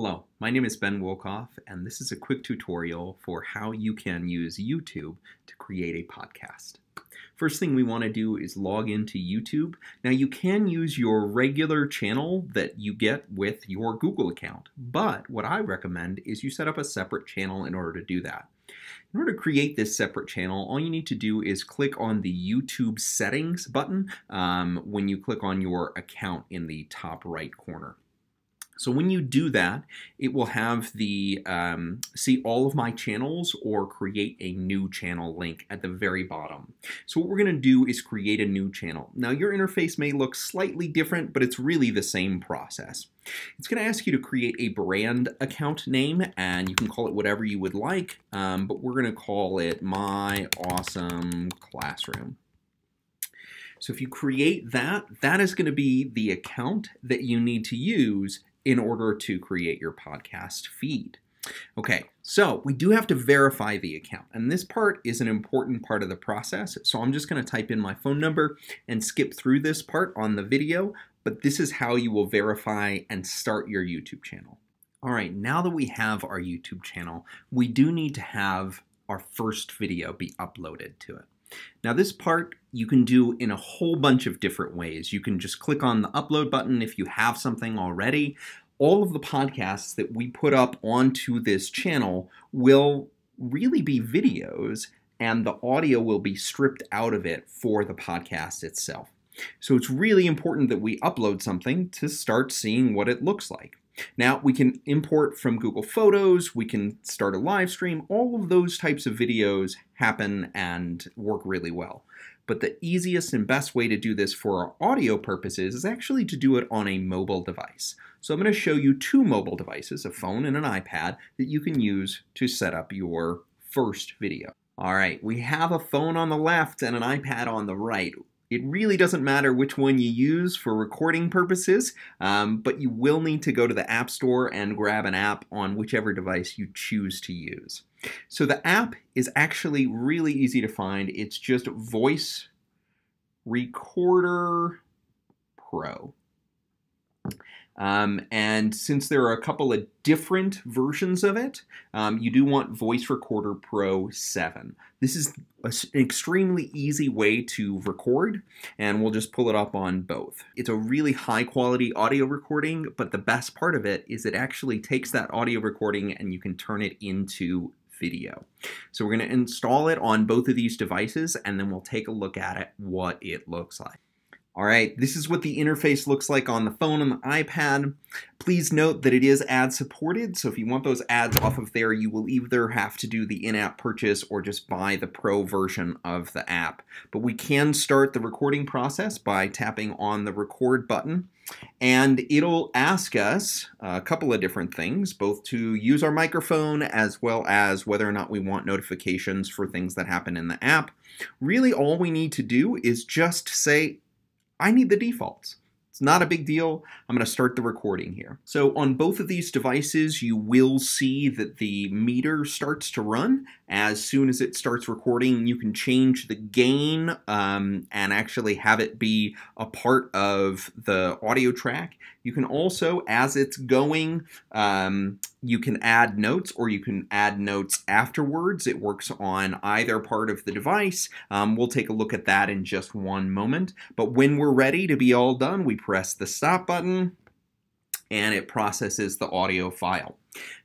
Hello, my name is Ben Wolkoff, and this is a quick tutorial for how you can use YouTube to create a podcast. First thing we want to do is log into YouTube. Now you can use your regular channel that you get with your Google account, but what I recommend is you set up a separate channel in order to do that. In order to create this separate channel, all you need to do is click on the YouTube settings button um, when you click on your account in the top right corner. So when you do that, it will have the um, see all of my channels or create a new channel link at the very bottom. So what we're going to do is create a new channel. Now your interface may look slightly different, but it's really the same process. It's going to ask you to create a brand account name, and you can call it whatever you would like, um, but we're going to call it My Awesome Classroom. So if you create that, that is going to be the account that you need to use in order to create your podcast feed. Okay, so we do have to verify the account, and this part is an important part of the process. So I'm just going to type in my phone number and skip through this part on the video, but this is how you will verify and start your YouTube channel. All right, now that we have our YouTube channel, we do need to have our first video be uploaded to it. Now this part you can do in a whole bunch of different ways. You can just click on the upload button if you have something already, all of the podcasts that we put up onto this channel will really be videos and the audio will be stripped out of it for the podcast itself. So it's really important that we upload something to start seeing what it looks like. Now we can import from Google Photos, we can start a live stream, all of those types of videos happen and work really well. But the easiest and best way to do this for our audio purposes is actually to do it on a mobile device. So I'm going to show you two mobile devices, a phone and an iPad, that you can use to set up your first video. All right, we have a phone on the left and an iPad on the right. It really doesn't matter which one you use for recording purposes, um, but you will need to go to the App Store and grab an app on whichever device you choose to use. So the app is actually really easy to find. It's just Voice Recorder Pro. Um, and since there are a couple of different versions of it, um, you do want Voice Recorder Pro 7. This is an extremely easy way to record, and we'll just pull it up on both. It's a really high quality audio recording, but the best part of it is it actually takes that audio recording and you can turn it into video. So we're going to install it on both of these devices, and then we'll take a look at it, what it looks like. All right, this is what the interface looks like on the phone and the iPad. Please note that it is ad supported, so if you want those ads off of there, you will either have to do the in-app purchase or just buy the pro version of the app. But we can start the recording process by tapping on the record button and it'll ask us a couple of different things, both to use our microphone as well as whether or not we want notifications for things that happen in the app. Really all we need to do is just say I need the defaults. It's not a big deal. I'm going to start the recording here. So on both of these devices, you will see that the meter starts to run. As soon as it starts recording, you can change the gain um, and actually have it be a part of the audio track. You can also, as it's going, um, you can add notes or you can add notes afterwards. It works on either part of the device. Um, we'll take a look at that in just one moment. But when we're ready to be all done, we press the stop button and it processes the audio file.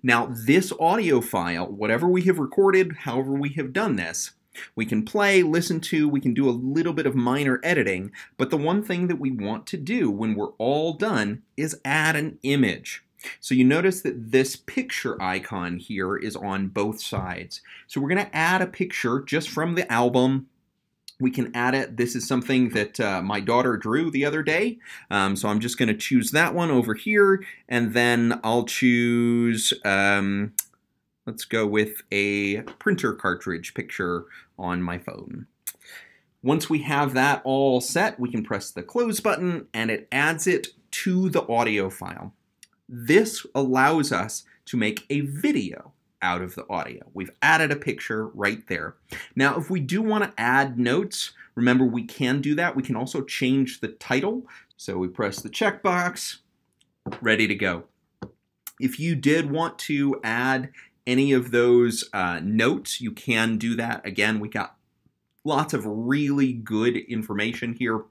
Now, this audio file, whatever we have recorded, however we have done this, we can play, listen to, we can do a little bit of minor editing, but the one thing that we want to do when we're all done is add an image. So you notice that this picture icon here is on both sides. So we're going to add a picture just from the album. We can add it. This is something that uh, my daughter drew the other day. Um, so I'm just going to choose that one over here, and then I'll choose um, Let's go with a printer cartridge picture on my phone. Once we have that all set, we can press the close button and it adds it to the audio file. This allows us to make a video out of the audio. We've added a picture right there. Now, if we do want to add notes, remember we can do that. We can also change the title. So we press the checkbox, ready to go. If you did want to add any of those uh, notes, you can do that. Again, we got lots of really good information here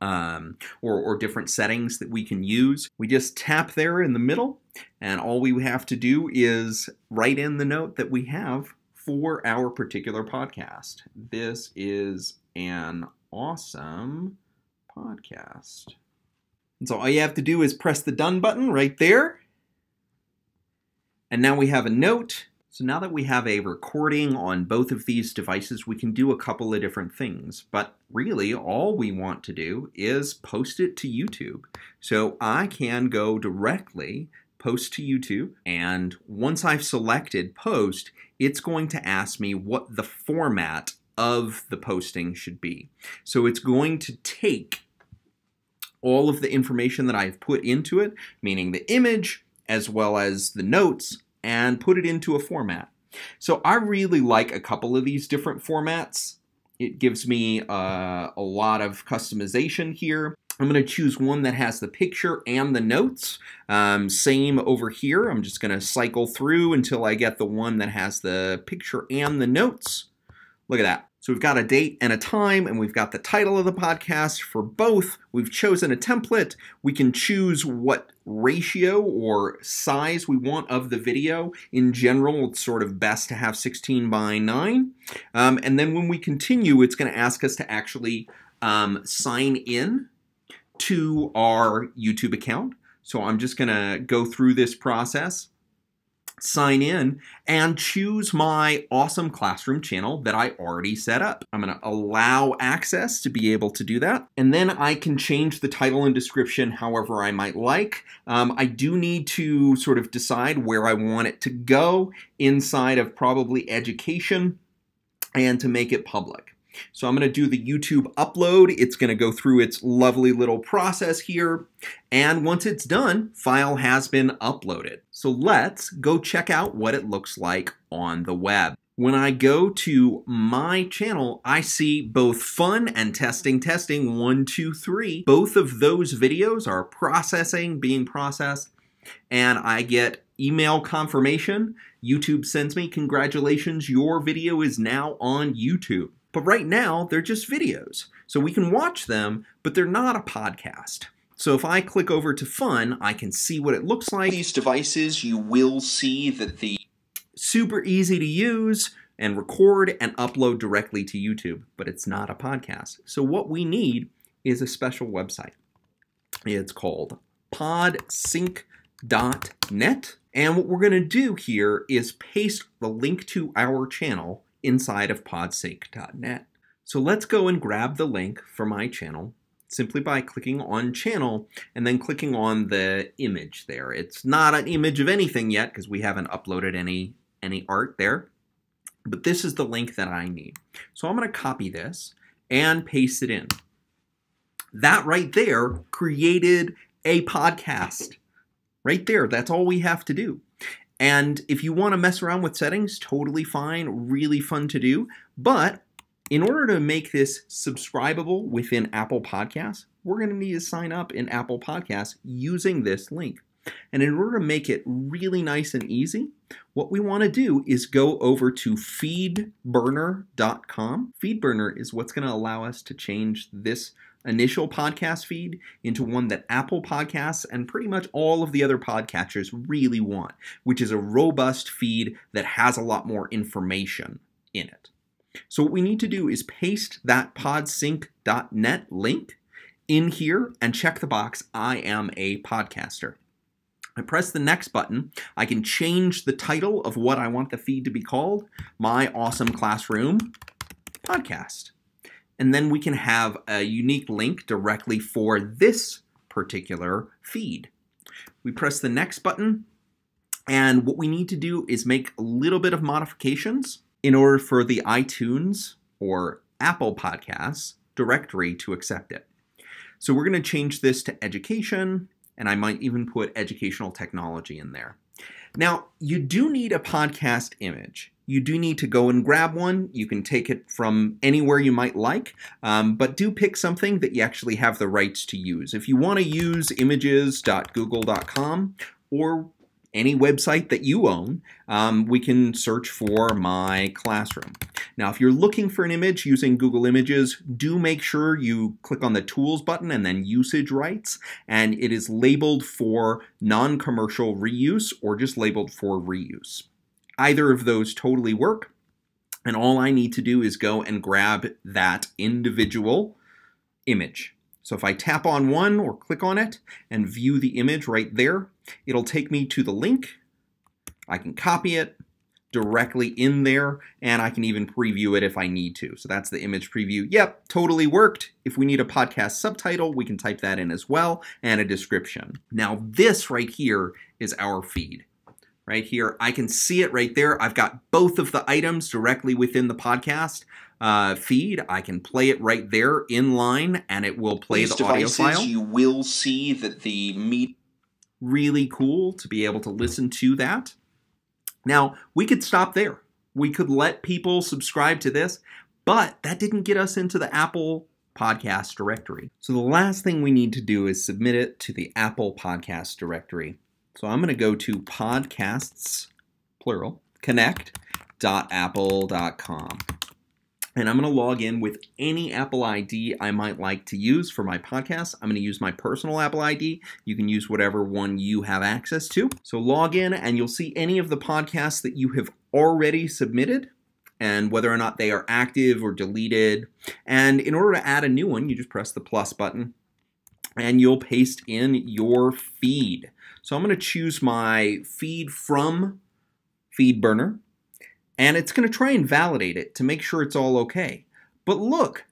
um, or, or different settings that we can use. We just tap there in the middle and all we have to do is write in the note that we have for our particular podcast. This is an awesome podcast. And so all you have to do is press the done button right there and now we have a note. So now that we have a recording on both of these devices, we can do a couple of different things. But really, all we want to do is post it to YouTube. So I can go directly post to YouTube. And once I've selected post, it's going to ask me what the format of the posting should be. So it's going to take all of the information that I've put into it, meaning the image, as well as the notes and put it into a format. So I really like a couple of these different formats. It gives me uh, a lot of customization here. I'm going to choose one that has the picture and the notes. Um, same over here. I'm just going to cycle through until I get the one that has the picture and the notes. Look at that. So we've got a date and a time, and we've got the title of the podcast for both. We've chosen a template. We can choose what ratio or size we want of the video. In general, it's sort of best to have 16 by 9. Um, and then when we continue, it's going to ask us to actually um, sign in to our YouTube account. So I'm just going to go through this process sign in and choose my awesome classroom channel that I already set up. I'm gonna allow access to be able to do that. And then I can change the title and description however I might like. Um, I do need to sort of decide where I want it to go inside of probably education and to make it public. So I'm going to do the YouTube upload. It's going to go through its lovely little process here. And once it's done, file has been uploaded. So let's go check out what it looks like on the web. When I go to my channel, I see both fun and testing, testing, one, two, three. Both of those videos are processing, being processed, and I get email confirmation. YouTube sends me, congratulations, your video is now on YouTube. But right now, they're just videos. So we can watch them, but they're not a podcast. So if I click over to fun, I can see what it looks like. These devices, you will see that the super easy to use and record and upload directly to YouTube, but it's not a podcast. So what we need is a special website. It's called podsync.net. And what we're going to do here is paste the link to our channel inside of podsync.net. So let's go and grab the link for my channel simply by clicking on channel and then clicking on the image there. It's not an image of anything yet because we haven't uploaded any, any art there, but this is the link that I need. So I'm going to copy this and paste it in. That right there created a podcast. Right there, that's all we have to do. And if you want to mess around with settings, totally fine, really fun to do. But in order to make this subscribable within Apple Podcasts, we're going to need to sign up in Apple Podcasts using this link. And in order to make it really nice and easy, what we want to do is go over to feedburner.com. Feedburner is what's going to allow us to change this initial podcast feed into one that Apple Podcasts and pretty much all of the other podcatchers really want, which is a robust feed that has a lot more information in it. So, what we need to do is paste that podsync.net link in here and check the box I am a podcaster. I press the next button, I can change the title of what I want the feed to be called My Awesome Classroom Podcast and then we can have a unique link directly for this particular feed. We press the next button, and what we need to do is make a little bit of modifications in order for the iTunes or Apple Podcasts directory to accept it. So we're going to change this to education, and I might even put educational technology in there. Now, you do need a podcast image. You do need to go and grab one. You can take it from anywhere you might like, um, but do pick something that you actually have the rights to use. If you want to use images.google.com or any website that you own, um, we can search for My Classroom. Now, if you're looking for an image using Google Images, do make sure you click on the Tools button and then Usage Rights, and it is labeled for non-commercial reuse or just labeled for reuse. Either of those totally work, and all I need to do is go and grab that individual image. So if I tap on one or click on it and view the image right there, it'll take me to the link. I can copy it directly in there, and I can even preview it if I need to. So that's the image preview. Yep, totally worked. If we need a podcast subtitle, we can type that in as well, and a description. Now this right here is our feed right here. I can see it right there. I've got both of the items directly within the podcast uh, feed. I can play it right there in line, and it will play These the devices, audio file. You will see that the meet Really cool to be able to listen to that. Now we could stop there. We could let people subscribe to this, but that didn't get us into the Apple podcast directory. So the last thing we need to do is submit it to the Apple podcast directory. So I'm going to go to podcasts, plural, connect.apple.com. And I'm going to log in with any Apple ID I might like to use for my podcast. I'm going to use my personal Apple ID. You can use whatever one you have access to. So log in and you'll see any of the podcasts that you have already submitted and whether or not they are active or deleted. And in order to add a new one, you just press the plus button and you'll paste in your feed. So I'm going to choose my feed from FeedBurner and it's going to try and validate it to make sure it's all okay. But look,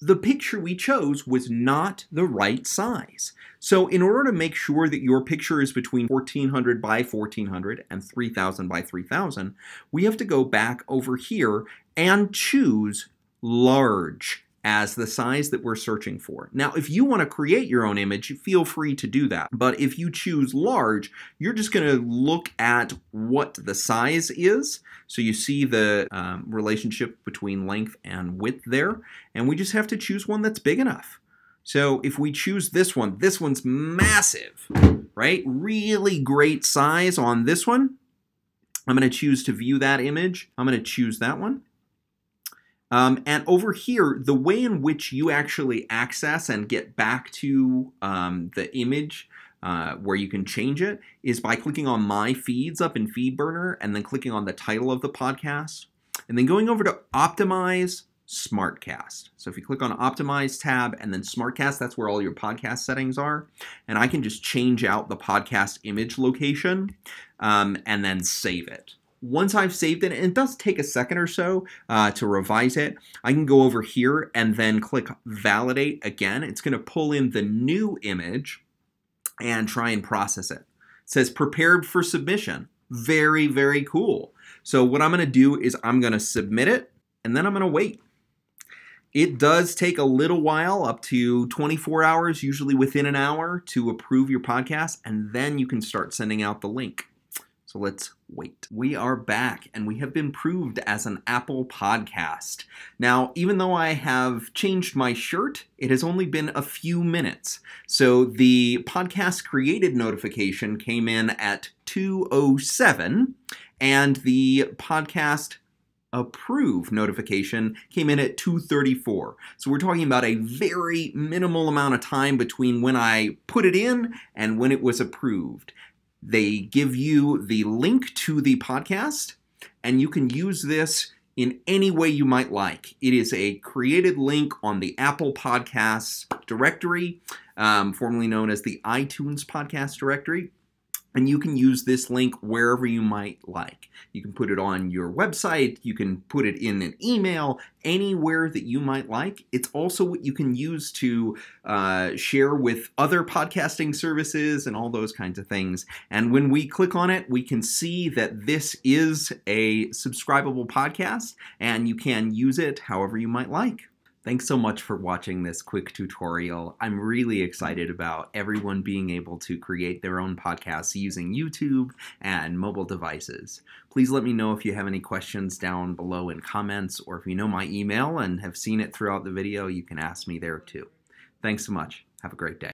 the picture we chose was not the right size. So in order to make sure that your picture is between 1400 by 1400 and 3000 by 3000, we have to go back over here and choose large as the size that we're searching for. Now, if you want to create your own image, feel free to do that. But if you choose large, you're just going to look at what the size is. So you see the um, relationship between length and width there. And we just have to choose one that's big enough. So if we choose this one, this one's massive, right? Really great size on this one. I'm going to choose to view that image. I'm going to choose that one. Um, and over here, the way in which you actually access and get back to um, the image uh, where you can change it is by clicking on My Feeds up in FeedBurner and then clicking on the title of the podcast and then going over to Optimize Smartcast. So if you click on Optimize tab and then Smartcast, that's where all your podcast settings are. And I can just change out the podcast image location um, and then save it once I've saved it, and it does take a second or so uh, to revise it, I can go over here and then click validate again. It's going to pull in the new image and try and process it. It says prepared for submission. Very, very cool. So what I'm going to do is I'm going to submit it and then I'm going to wait. It does take a little while, up to 24 hours, usually within an hour, to approve your podcast, and then you can start sending out the link. So let's wait. We are back and we have been proved as an Apple podcast. Now, even though I have changed my shirt, it has only been a few minutes. So the podcast created notification came in at 207 and the podcast approve notification came in at 234. So we're talking about a very minimal amount of time between when I put it in and when it was approved. They give you the link to the podcast, and you can use this in any way you might like. It is a created link on the Apple Podcasts directory, um, formerly known as the iTunes Podcast Directory. And you can use this link wherever you might like. You can put it on your website, you can put it in an email, anywhere that you might like. It's also what you can use to uh, share with other podcasting services and all those kinds of things. And when we click on it, we can see that this is a subscribable podcast and you can use it however you might like. Thanks so much for watching this quick tutorial. I'm really excited about everyone being able to create their own podcasts using YouTube and mobile devices. Please let me know if you have any questions down below in comments, or if you know my email and have seen it throughout the video, you can ask me there too. Thanks so much. Have a great day.